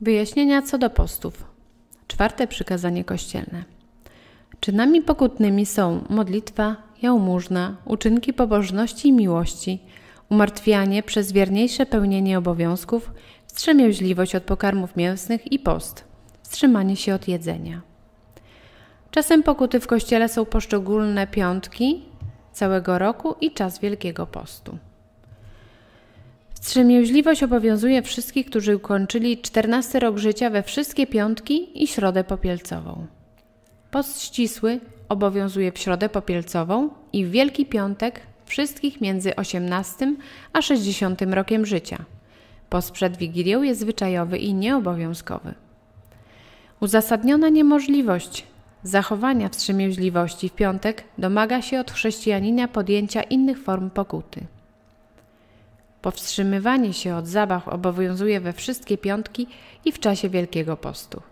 Wyjaśnienia co do postów. Czwarte przykazanie kościelne. Czynami pokutnymi są modlitwa, jałmużna, uczynki pobożności i miłości, umartwianie przez wierniejsze pełnienie obowiązków, wstrzemięźliwość od pokarmów mięsnych i post, wstrzymanie się od jedzenia. Czasem pokuty w kościele są poszczególne piątki całego roku i czas Wielkiego Postu. Wstrzemięźliwość obowiązuje wszystkich, którzy ukończyli 14 rok życia we wszystkie piątki i środę popielcową. Post ścisły obowiązuje w środę popielcową i w Wielki Piątek wszystkich między 18 a 60 rokiem życia. Post przed Wigilią jest zwyczajowy i nieobowiązkowy. Uzasadniona niemożliwość zachowania wstrzemięźliwości w piątek domaga się od chrześcijanina podjęcia innych form pokuty. Powstrzymywanie się od zabaw obowiązuje we wszystkie piątki i w czasie Wielkiego Postu.